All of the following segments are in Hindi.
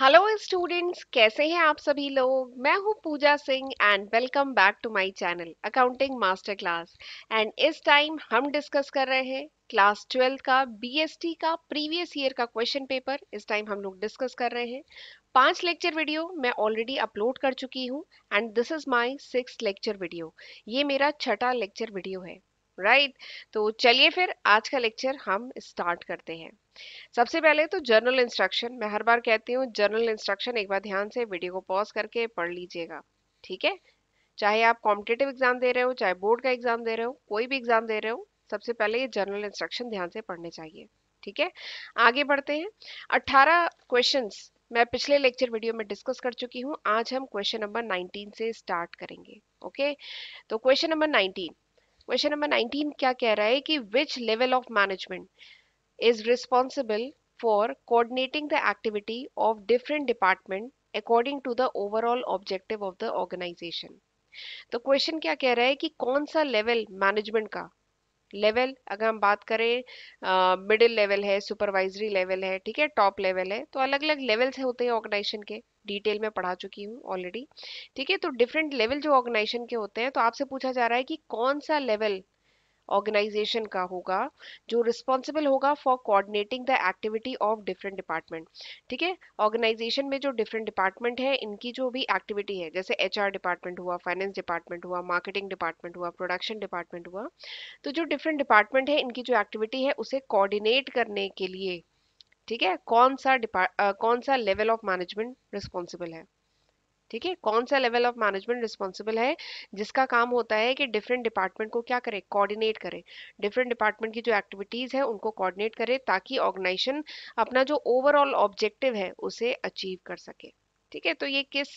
हेलो स्टूडेंट्स कैसे हैं आप सभी लोग मैं हूं Pooja Singh and welcome back to my channel accounting master class and इस टाइम हम डिस्कस कर रहे हैं क्लास ट्वेल्थ का बीएसटी का प्रीवियस ईयर का क्वेश्चन पेपर इस टाइम हम लोग डिस्कस कर रहे हैं पांच लेक्चर वीडियो मैं ऑलरेडी अपलोड कर चुकी हूँ and this is my six lecture video ये मेरा छठा लेक्चर वीडियो है राइट right? तो चलिए फिर आज का लेक्चर हम स्टार्ट करते हैं सबसे पहले तो जर्नल इंस्ट्रक्शन मैं हर बार कहती हूँ जर्नल इंस्ट्रक्शन एक बार ध्यान से वीडियो को पॉज करके पढ़ लीजिएगा ठीक है चाहे आप कॉम्पिटेटिव एग्जाम दे रहे हो चाहे बोर्ड का एग्जाम दे रहे हो कोई भी एग्जाम दे रहे हो सबसे पहले ये जर्नल इंस्ट्रक्शन ध्यान से पढ़ने चाहिए ठीक है आगे बढ़ते हैं अट्ठारह क्वेश्चन मैं पिछले लेक्चर वीडियो में डिस्कस कर चुकी हूँ आज हम क्वेश्चन नंबर 19 से स्टार्ट करेंगे ओके तो question number nineteen question number 19 क्या कह रहा है कि which level of management is responsible for coordinating the activity of different department according to the overall objective of the organisation तो क्वेश्चन क्या कह रहा है कि कौन सा लेवल मैनेजमेंट का लेवल अगर हम बात करें मिडिल लेवल है सुपरवाइजरी लेवल है ठीक है टॉप लेवल है तो अलग अलग लेवल्स होते हैं ऑर्गेनाइजेशन के डिटेल में पढ़ा चुकी हूँ ऑलरेडी ठीक है तो डिफरेंट लेवल जो ऑर्गेनाइजेशन के होते हैं तो आपसे पूछा जा रहा है कि कौन सा लेवल ऑर्गेनाइजेशन का होगा जो रिस्पॉन्सिबल होगा for coordinating the activity of different department ठीक है ऑर्गेनाइजेशन में जो डिफरेंट डिपार्टमेंट है इनकी जो भी एक्टिविटी है जैसे एच डिपार्टमेंट हुआ फाइनेंस डिपार्टमेंट हुआ मार्केटिंग डिपार्टमेंट हुआ प्रोडक्शन डिपार्टमेंट हुआ तो जो डिफरेंट डिपार्टमेंट है इनकी जो एक्टिविटी है उसे कोऑर्डिनेट करने के लिए ठीक है कौन सा डिपार्ट कौन सा लेवल ऑफ मैनेजमेंट रिस्पॉन्सिबल है ठीक है कौन सा लेवल ऑफ मैनेजमेंट रिस्पॉन्सिबल है जिसका काम होता है कि डिफरेंट डिपार्टमेंट को क्या करे कोऑर्डिनेट करे डिफरेंट डिपार्टमेंट की जो एक्टिविटीज़ है उनको कोऑर्डिनेट करे ताकि ऑर्गेनाइजेशन अपना जो ओवरऑल ऑब्जेक्टिव है उसे अचीव कर सके ठीक है तो ये किस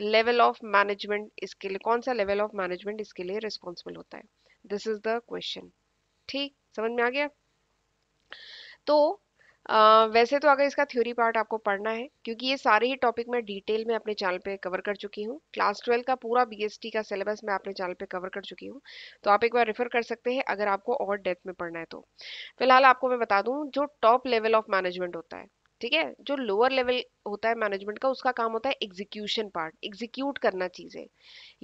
लेवल ऑफ मैनेजमेंट इसके लिए कौन सा लेवल ऑफ मैनेजमेंट इसके लिए रिस्पॉन्सिबल होता है दिस इज द क्वेश्चन ठीक समझ में आ गया तो वैसे तो अगर इसका थ्योरी पार्ट आपको पढ़ना है क्योंकि ये सारे ही टॉपिक मैं डिटेल में अपने चैनल पे कवर कर चुकी हूँ क्लास ट्वेल्व का पूरा बीएसटी का सिलेबस मैं अपने चैनल पे कवर कर चुकी हूँ तो आप एक बार रेफर कर सकते हैं अगर आपको और डेप्थ में पढ़ना है तो फिलहाल आपको मैं बता दूँ जो टॉप लेवल ऑफ मैनेजमेंट होता है ठीक है जो लोअर लेवल होता है मैनेजमेंट का उसका काम होता है एग्जीक्यूशन पार्ट एग्जीक्यूट करना चीज़ें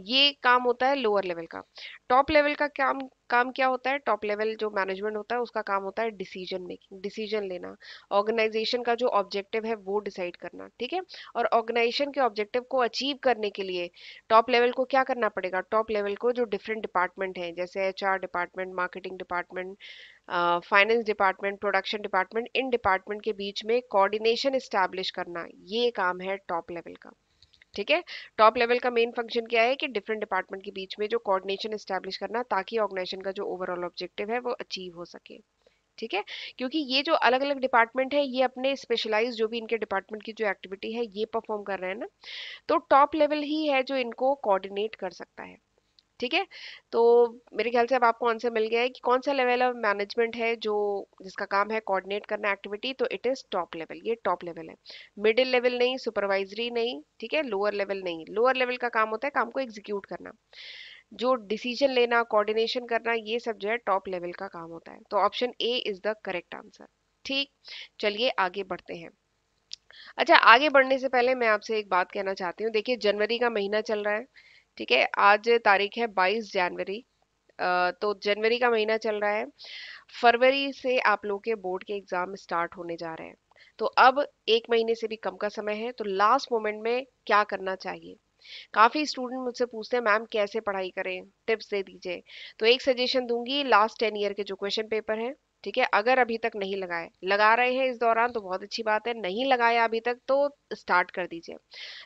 ये काम होता है लोअर लेवल का टॉप लेवल का काम काम क्या होता है टॉप लेवल जो मैनेजमेंट होता है उसका काम होता है डिसीजन मेकिंग डिसीजन लेना ऑर्गेनाइजेशन का जो ऑब्जेक्टिव है वो डिसाइड करना ठीक है और ऑर्गेनाइजेशन के ऑब्जेक्टिव को अचीव करने के लिए टॉप लेवल को क्या करना पड़ेगा टॉप लेवल को जो डिफरेंट डिपार्टमेंट हैं जैसे H department marketing department finance department production department इन डिपार्टमेंट के बीच में कोऑर्डिनेशन इस्टेब्लिश करना ये काम है टॉप लेवल का ठीक है टॉप लेवल का मेन फंक्शन क्या है कि डिफरेंट डिपार्टमेंट के बीच में जो कोऑर्डिनेशन इस्टेब्लिश करना ताकि ऑर्गेनाइजेशन का जो ओवरऑल ऑब्जेक्टिव है वो अचीव हो सके ठीक है क्योंकि ये जो अलग अलग डिपार्टमेंट है ये अपने स्पेशलाइज जो भी इनके डिपार्टमेंट की जो एक्टिविटी है ये परफॉर्म कर रहे हैं ना तो टॉप लेवल ही है जो इनको कोऑर्डिनेट कर सकता है ठीक है तो मेरे ख्याल से अब आपको आंसर मिल गया है कि कौन सा लेवल ऑफ मैनेजमेंट है जो जिसका काम है कोऑर्डिनेट करना एक्टिविटी तो इट इज टॉप लेवल ये टॉप लेवल है मिडिल लेवल नहीं सुपरवाइजरी नहीं ठीक है लोअर लेवल नहीं लोअर लेवल का काम होता है काम को एग्जीक्यूट करना जो डिसीजन लेना कोऑर्डिनेशन करना ये सब जो है टॉप लेवल का काम होता है तो option A is the correct answer ठीक चलिए आगे बढ़ते हैं अच्छा आगे बढ़ने से पहले मैं आपसे एक बात कहना चाहती हूँ देखिए जनवरी का महीना चल रहा है ठीक है आज तारीख है 22 जनवरी तो जनवरी का महीना चल रहा है फरवरी से आप लोगों के बोर्ड के एग्जाम स्टार्ट होने जा रहे हैं तो अब एक महीने से भी कम का समय है तो लास्ट मोमेंट में क्या करना चाहिए काफ़ी स्टूडेंट मुझसे पूछते हैं मैम कैसे पढ़ाई करें टिप्स दे दीजिए तो एक सजेशन दूंगी लास्ट टेन ईयर के जो क्वेश्चन पेपर हैं ठीक है अगर अभी तक नहीं लगाए लगा रहे हैं इस दौरान तो बहुत अच्छी बात है नहीं लगाया अभी तक तो स्टार्ट कर दीजिए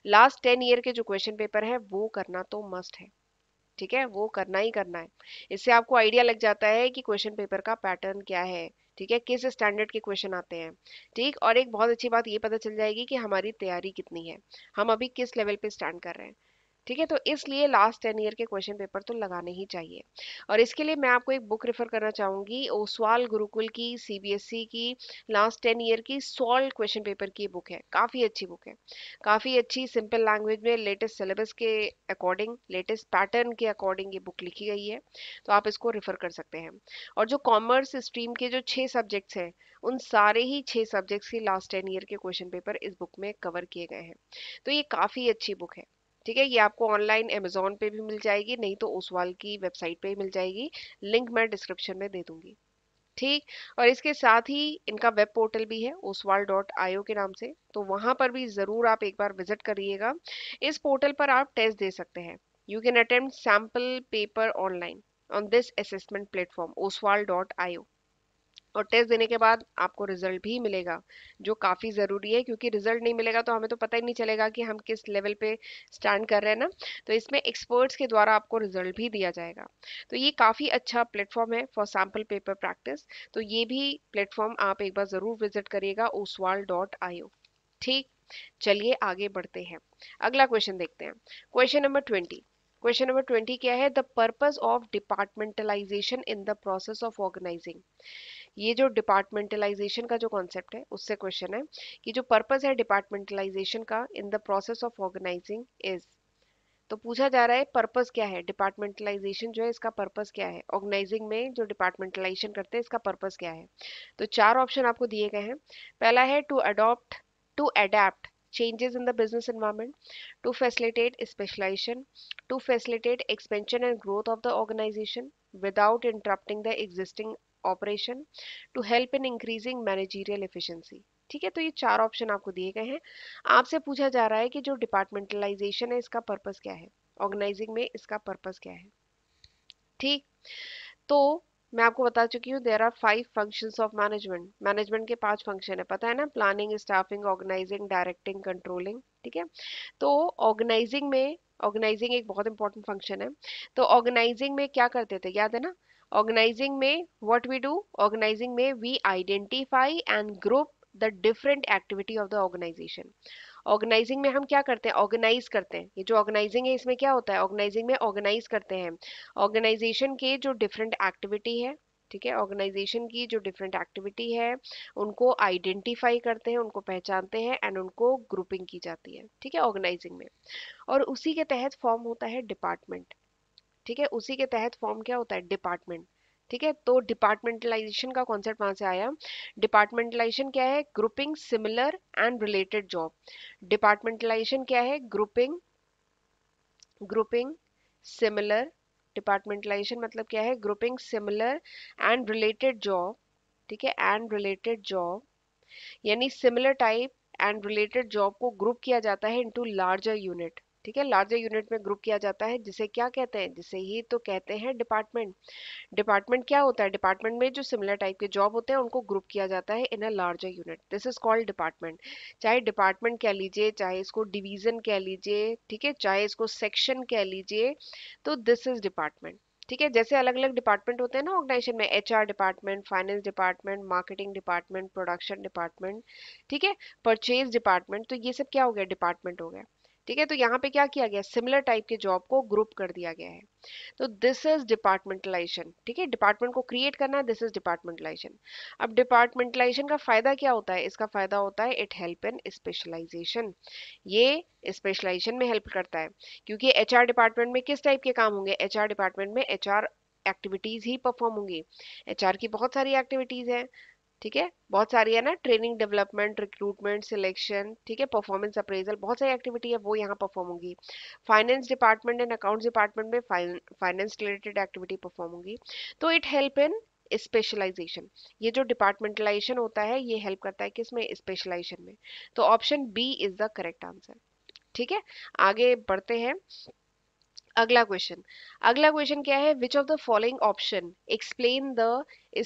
लास्ट टेन ईयर के जो क्वेश्चन पेपर है वो करना तो मस्ट है ठीक है वो करना ही करना है इससे आपको आइडिया लग जाता है कि क्वेश्चन पेपर का पैटर्न क्या है ठीक है किस स्टैंडर्ड के क्वेश्चन आते हैं ठीक और एक बहुत अच्छी बात ये पता चल जाएगी कि हमारी तैयारी कितनी है हम अभी किस लेवल पे स्टैंड कर रहे हैं ठीक है तो इसलिए लास्ट टेन ईयर के क्वेश्चन पेपर तो लगाने ही चाहिए और इसके लिए मैं आपको एक बुक रेफर करना चाहूंगी ओसवाल गुरुकुल की सीबीएसई e की लास्ट टेन ईयर की सॉल्व क्वेश्चन पेपर की बुक है काफ़ी अच्छी बुक है काफ़ी अच्छी सिंपल लैंग्वेज में लेटेस्ट सिलेबस के अकॉर्डिंग लेटेस्ट पैटर्न के अकॉर्डिंग ये बुक लिखी गई है तो आप इसको रेफर कर सकते हैं और जो कॉमर्स स्ट्रीम के जो छः सब्जेक्ट्स हैं उन सारे ही छः सब्जेक्ट्स के लास्ट टेन ईयर के क्वेश्चन पेपर इस बुक में कवर किए गए हैं तो ये काफ़ी अच्छी बुक है ठीक है ये आपको ऑनलाइन अमेजोन पे भी मिल जाएगी नहीं तो ओसवाल की वेबसाइट पे ही मिल जाएगी लिंक मैं डिस्क्रिप्शन में दे दूंगी ठीक और इसके साथ ही इनका वेब पोर्टल भी है ओसवाल डॉट आयो के नाम से तो वहाँ पर भी ज़रूर आप एक बार विजिट करिएगा इस पोर्टल पर आप टेस्ट दे सकते हैं you can attempt sample paper online on this assessment platform Oswal dot io और टेस्ट देने के बाद आपको रिजल्ट भी मिलेगा जो काफ़ी ज़रूरी है क्योंकि रिजल्ट नहीं मिलेगा तो हमें तो पता ही नहीं चलेगा कि हम किस लेवल पे स्टैंड कर रहे हैं ना तो इसमें एक्सपर्ट्स के द्वारा आपको रिजल्ट भी दिया जाएगा तो ये काफ़ी अच्छा प्लेटफॉर्म है फॉर सैम्पल पेपर प्रैक्टिस तो ये भी प्लेटफॉर्म आप एक बार ज़रूर विजिट करिएगा ओसवाल ठीक चलिए आगे बढ़ते हैं अगला क्वेश्चन देखते हैं question number twenty question number twenty क्या है the purpose of departmentalisation in the process of organising ये जो डिपार्टमेंटलाइजेशन का जो कॉन्सेप्ट है उससे क्वेश्चन है कि जो पर्पज़ है डिपार्टमेंटलाइजेशन का in the process of organising is तो पूछा जा रहा है पर्पज़ क्या है डिपार्टमेंटलाइजेशन जो है इसका पर्पज़ क्या है ऑर्गेनाइजिंग में जो डिपार्टमेंटलाइजेशन करते हैं इसका पर्पज़ क्या है तो चार ऑप्शन आपको दिए गए हैं पहला है to adopt to adept changes in the business environment to facilitate specialisation to facilitate expansion and growth of the organisation without interrupting the existing operation to help in increasing managerial efficiency ठीक है तो ये चार ऑप्शन आपको दिए गए हैं आपसे पूछा जा रहा है कि जो डिपार्टमेंटलाइजेशन है इसका पर्पस क्या है ऑर्गेनाइजिंग में इसका पर्पस क्या है ठीक तो मैं आपको बता चुकी हूँ there are five functions of management management के पांच फंक्शन है पता है ना planning staffing organising directing controlling ठीक है तो ऑर्गेनाइजिंग में ऑर्गेनाइजिंग एक बहुत इंपॉर्टेंट फंक्शन है तो ऑर्गेनाइजिंग में क्या करते थे याद है ना ऑर्गेनाइजिंग में व्हाट वी डू ऑर्गेनाइजिंग में we identify and group the different activity of the organisation organising में हम क्या करते हैं ऑर्गेनाइज करते हैं ये जो ऑर्गेनाइजिंग है इसमें क्या होता है ऑर्गेनाइजिंग में ऑर्गेनाइज करते हैं ऑर्गेनाइजेशन के जो डिफरेंट एक्टिविटी है ठीक है ऑर्गेनाइजेशन की जो डिफरेंट एक्टिविटी है उनको आइडेंटिफाई करते हैं उनको पहचानते हैं एंड उनको ग्रुपिंग की जाती है ठीक है ऑर्गेनाइजिंग में और उसी के तहत फॉर्म होता है डिपार्टमेंट ठीक है उसी के तहत फॉर्म क्या होता है डिपार्टमेंट ठीक है तो डिपार्टमेंटलाइजेशन का कॉन्सेप्ट वहां से आया डिपार्टमेंटलाइजेशन क्या है grouping similar and related job departmentalisation क्या है ग्रुपिंग ग्रुपिंग सिमिलर डिपार्टमेंटलाइजेशन मतलब क्या है grouping similar and related job ठीक है एंड रिलेटेड जॉब यानी similar type and related job को ग्रुप किया जाता है इनटू लार्जर यूनिट ठीक है लार्जर यूनिट में ग्रुप किया जाता है जिसे क्या कहते हैं जिसे ही तो कहते हैं डिपार्टमेंट डिपार्टमेंट क्या होता है डिपार्टमेंट में जो सिमिलर टाइप के जॉब होते हैं उनको ग्रुप किया जाता है in a larger unit this is called department चाहे डिपार्टमेंट कह लीजिए चाहे इसको डिवीजन कह लीजिए ठीक है चाहे इसको सेक्शन कह लीजिए तो दिस इज डिपार्टमेंट ठीक है जैसे अलग अलग डिपार्टमेंट होते हैं ना ऑर्गेनाइजेशन में HR department finance department marketing department production department ठीक है परचेज डिपार्टमेंट तो ये सब क्या हो गया डिपार्टमेंट हो गया ठीक है तो यहाँ पे क्या किया गया सिमिलर टाइप के जॉब को ग्रुप कर दिया गया है तो दिस इज डिपार्टमेंटलाइजेशन ठीक है डिपार्टमेंट को क्रिएट करना है दिस इज डिपार्टमेंटलाइजेशन अब डिपार्टमेंटलाइजेशन का फायदा क्या होता है इसका फायदा होता है इट हेल्प इन स्पेशलाइजेशन ये स्पेशलाइजेशन में हेल्प करता है क्योंकि एच डिपार्टमेंट में किस टाइप के काम होंगे एच डिपार्टमेंट में एच एक्टिविटीज़ ही परफॉर्म होंगी एच की बहुत सारी एक्टिविटीज़ हैं ठीक है बहुत सारी है ना ट्रेनिंग डेवलपमेंट रिक्रूटमेंट सिलेक्शन ठीक है परफॉर्मेंस अप्रेजल बहुत सारी एक्टिविटी है वो यहाँ परफॉर्म होगी finance department and accounts department में फाइनेंस रिलेटेड एक्टिविटी परफॉर्म होगी तो इट हेल्प इन स्पेशलाइजेशन ये जो डिपार्टमेंटलाइजेशन होता है ये हेल्प करता है किसमें स्पेशलाइजेशन में तो option B is the correct answer ठीक है आगे बढ़ते हैं अगला क्वेश्चन अगला क्वेश्चन क्या है which of the following option explain the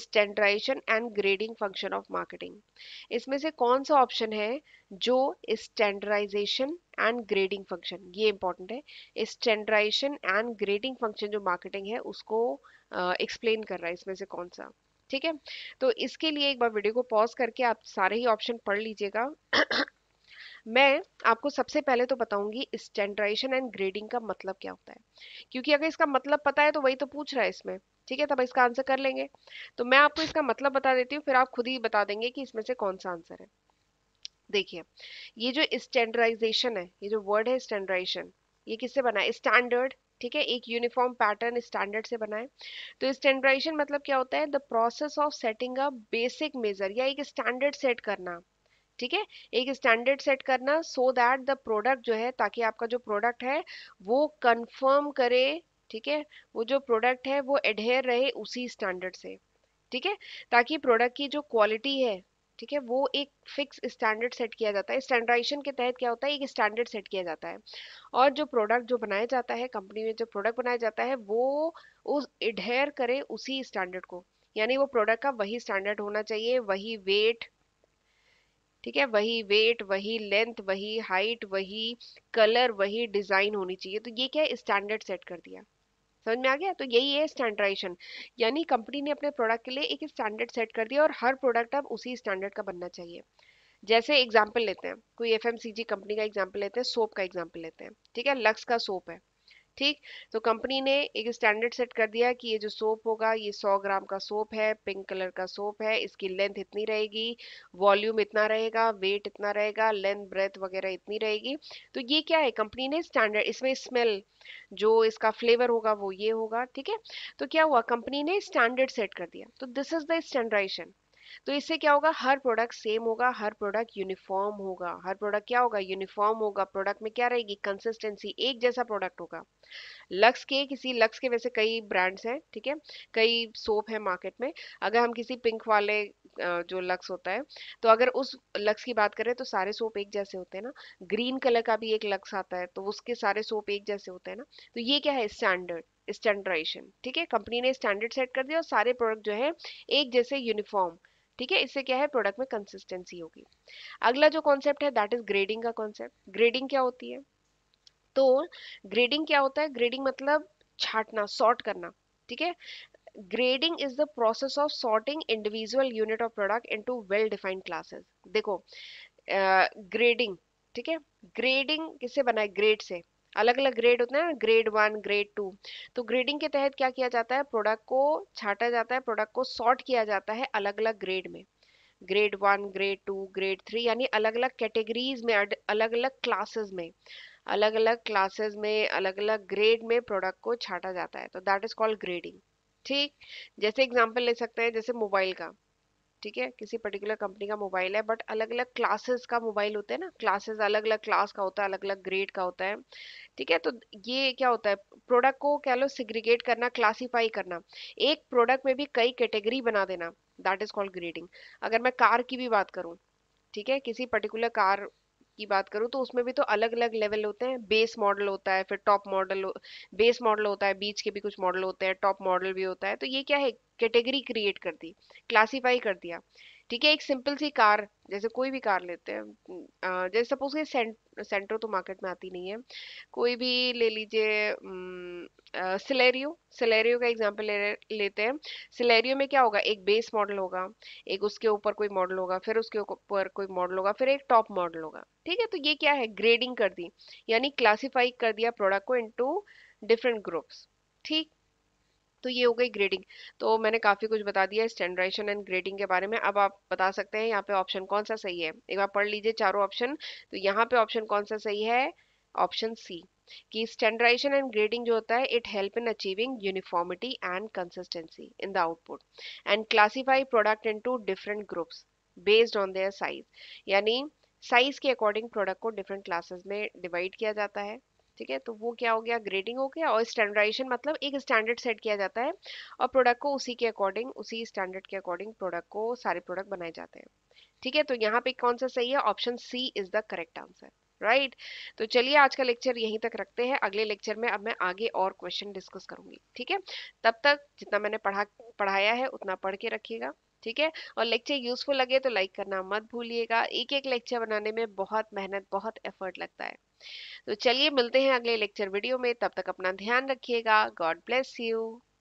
standardisation and grading function of marketing इसमें से कौन सा ऑप्शन है जो स्टैंडर्डाइजेशन एंड ग्रेडिंग फंक्शन ये इंपॉर्टेंट है स्टैंडर्डाइजेशन एंड ग्रेडिंग फंक्शन जो मार्केटिंग है उसको एक्सप्लेन uh, कर रहा है इसमें से कौन सा ठीक है तो इसके लिए एक बार वीडियो को पॉज करके आप सारे ही ऑप्शन पढ़ लीजिएगा मैं आपको सबसे पहले तो बताऊंगी स्टैंडर्डाइजेशन एंड ग्रेडिंग का मतलब क्या होता है क्योंकि अगर इसका मतलब पता है तो वही तो पूछ रहा है इसमें ठीक है तब इसका आंसर कर लेंगे तो मैं आपको इसका मतलब बता देती हूँ फिर आप खुद ही बता देंगे कि इसमें से कौन सा आंसर है देखिए ये जो स्टैंडर्डाइजेशन है ये जो वर्ड है स्टैंडर्डाइजेशन ये किससे बना है स्टैंडर्ड ठीक है एक यूनिफॉर्म पैटर्न स्टैंडर्ड से बनाए तो स्टैंडर्डाइजेशन मतलब क्या होता है the process of setting a basic measure या एक स्टैंडर्ड सेट करना ठीक है एक स्टैंडर्ड सेट करना सो दैट द प्रोडक्ट जो है ताकि आपका जो प्रोडक्ट है वो कंफर्म करे ठीक है वो जो प्रोडक्ट है वो एडहेयर रहे उसी स्टैंडर्ड से ठीक है ताकि प्रोडक्ट की जो क्वालिटी है ठीक है वो एक फिक्स स्टैंडर्ड सेट किया जाता है स्टैंडर्डाइजेशन के तहत क्या होता है एक स्टैंडर्ड सेट किया जाता है और जो प्रोडक्ट जो बनाया जाता है कंपनी में जो प्रोडक्ट बनाया जाता है वो उस एडहेयर करे उसी स्टैंडर्ड को यानी वो प्रोडक्ट का वही स्टैंडर्ड होना चाहिए वही वेट ठीक है वही वेट वही लेंथ वही हाइट वही कलर वही डिज़ाइन होनी चाहिए तो ये क्या है स्टैंडर्ड सेट कर दिया समझ में आ गया तो यही है स्टैंडर्डाइजेशन यानी कंपनी ने अपने प्रोडक्ट के लिए एक स्टैंडर्ड सेट कर दिया और हर प्रोडक्ट अब उसी स्टैंडर्ड का बनना चाहिए जैसे एग्जाम्पल लेते हैं कोई एफ कंपनी का एग्जाम्पल लेते हैं सोप का एग्जाम्पल लेते हैं ठीक है लक्स का सोप है ठीक तो कंपनी ने एक स्टैंडर्ड सेट कर दिया कि ये जो सोप होगा ये 100 ग्राम का सोप है पिंक कलर का सोप है इसकी लेंथ इतनी रहेगी वॉल्यूम इतना रहेगा वेट इतना रहेगा लेंथ ब्रेथ वगैरह इतनी रहेगी तो ये क्या है कंपनी ने स्टैंडर्ड इसमें स्मेल जो इसका फ्लेवर होगा वो ये होगा ठीक है तो क्या हुआ कंपनी ने स्टैंडर्ड सेट कर दिया तो दिस इज द स्टैंडर्डाइजेशन तो इससे क्या होगा हर प्रोडक्ट सेम होगा हर प्रोडक्ट यूनिफॉर्म होगा हर प्रोडक्ट क्या होगा यूनिफॉर्म होगा प्रोडक्ट में क्या रहेगी कंसिस्टेंसी एक जैसा प्रोडक्ट होगा लक्स के किसी लक्स के वैसे कई ब्रांड्स हैं ठीक है कई सोप है मार्केट में अगर हम किसी पिंक वाले जो लक्स होता है तो अगर उस लक्स की बात करें तो सारे सोप एक जैसे होते हैं ना ग्रीन कलर का भी एक लक्स आता है तो उसके सारे सोप एक जैसे होते हैं ना तो ये क्या है स्टैंडर्ड स्टैंडर्डाइजेशन ठीक है कंपनी ने स्टैंडर्ड सेट कर दिया और सारे प्रोडक्ट जो है एक जैसे यूनिफॉर्म ठीक है इससे क्या है प्रोडक्ट में कंसिस्टेंसी होगी अगला जो कॉन्सेप्ट है दैट इज ग्रेडिंग का कॉन्सेप्ट ग्रेडिंग क्या होती है तो ग्रेडिंग क्या होता है ग्रेडिंग मतलब छाटना सॉर्ट करना ठीक है grading is the process of sorting individual unit of product into well defined classes देखो ग्रेडिंग ठीक है ग्रेडिंग किससे बना है ग्रेड से अलग अलग ग्रेड होते हैं ग्रेड वन ग्रेड टू तो ग्रेडिंग के तहत क्या किया जाता है प्रोडक्ट को छाटा जाता है प्रोडक्ट को सॉर्ट किया जाता है अलग अलग ग्रेड में grade one grade two grade three यानी अलग अलग कैटेगरीज में अलग अलग क्लासेस में अलग अलग क्लासेस में अलग अलग ग्रेड में प्रोडक्ट को छाटा जाता है तो दैट इज कॉल्ड ग्रेडिंग ठीक जैसे एग्जाम्पल ले सकते हैं जैसे मोबाइल का ठीक है किसी पर्टिकुलर कंपनी का मोबाइल है बट अलग अलग क्लासेस का मोबाइल होता है ना क्लासेस अलग अलग क्लास का होता है अलग अलग ग्रेड का होता है ठीक है तो ये क्या होता है प्रोडक्ट को कह लो सिग्रीगेट करना क्लासीफाई करना एक प्रोडक्ट में भी कई कैटेगरी बना देना दैट इज कॉल्ड ग्रेडिंग अगर मैं कार की भी बात करूँ ठीक है किसी पर्टिकुलर कार की बात करूँ तो उसमें भी तो अलग अलग लेवल होते हैं बेस मॉडल होता है फिर टॉप मॉडल बेस मॉडल होता है बीच के भी कुछ मॉडल होते हैं टॉप मॉडल भी होता है तो ये क्या है कैटेगरी क्रिएट कर दी क्लासीफाई कर दिया ठीक है एक सिंपल सी कार जैसे कोई भी कार लेते हैं जैसे सपोज के सेंट, सेंट्रो तो मार्केट में आती नहीं है कोई भी ले लीजिए सिलेरियो सिलेरियो का एग्जांपल ले लेते हैं सिलेरियो में क्या होगा एक बेस मॉडल होगा एक उसके ऊपर कोई मॉडल होगा फिर उसके ऊपर कोई मॉडल होगा फिर एक टॉप मॉडल होगा ठीक है तो ये क्या है ग्रेडिंग कर दी यानी क्लासीफाई कर दिया प्रोडक्ट को इंटू डिफरेंट ग्रुप्स ठीक तो ये हो गई ग्रेडिंग तो मैंने काफ़ी कुछ बता दिया स्टैंडर्डाइजेशन एंड ग्रेडिंग के बारे में अब आप बता सकते हैं यहाँ पे ऑप्शन कौन सा सही है एक बार पढ़ लीजिए चारों ऑप्शन तो यहाँ पे ऑप्शन कौन सा सही है ऑप्शन सी कि स्टैंडर्डाइजेशन एंड ग्रेडिंग जो होता है it help in achieving uniformity and consistency in the output and classify product to different groups based on their size यानी साइज के अकॉर्डिंग प्रोडक्ट को डिफरेंट क्लासेस में डिवाइड किया जाता है ठीक है तो वो क्या हो गया ग्रेडिंग हो गया और स्टैंडर्डाइजेशन मतलब एक स्टैंडर्ड सेट किया जाता है और प्रोडक्ट को उसी के अकॉर्डिंग उसी स्टैंडर्ड के अकॉर्डिंग प्रोडक्ट को सारे प्रोडक्ट बनाए जाते हैं ठीक है तो यहाँ पे कौन सा सही है option C is the correct answer right तो चलिए आज का लेक्चर यहीं तक रखते हैं अगले लेक्चर में अब मैं आगे और क्वेश्चन डिस्कस करूंगी ठीक है तब तक जितना मैंने पढ़ा पढ़ाया है उतना पढ़ के रखिएगा ठीक है और लेक्चर यूजफुल लगे तो लाइक करना मत भूलिएगा एक एक लेक्चर बनाने में बहुत मेहनत बहुत एफर्ट लगता है तो चलिए मिलते हैं अगले लेक्चर वीडियो में तब तक अपना ध्यान रखिएगा गॉड ब्लेस यू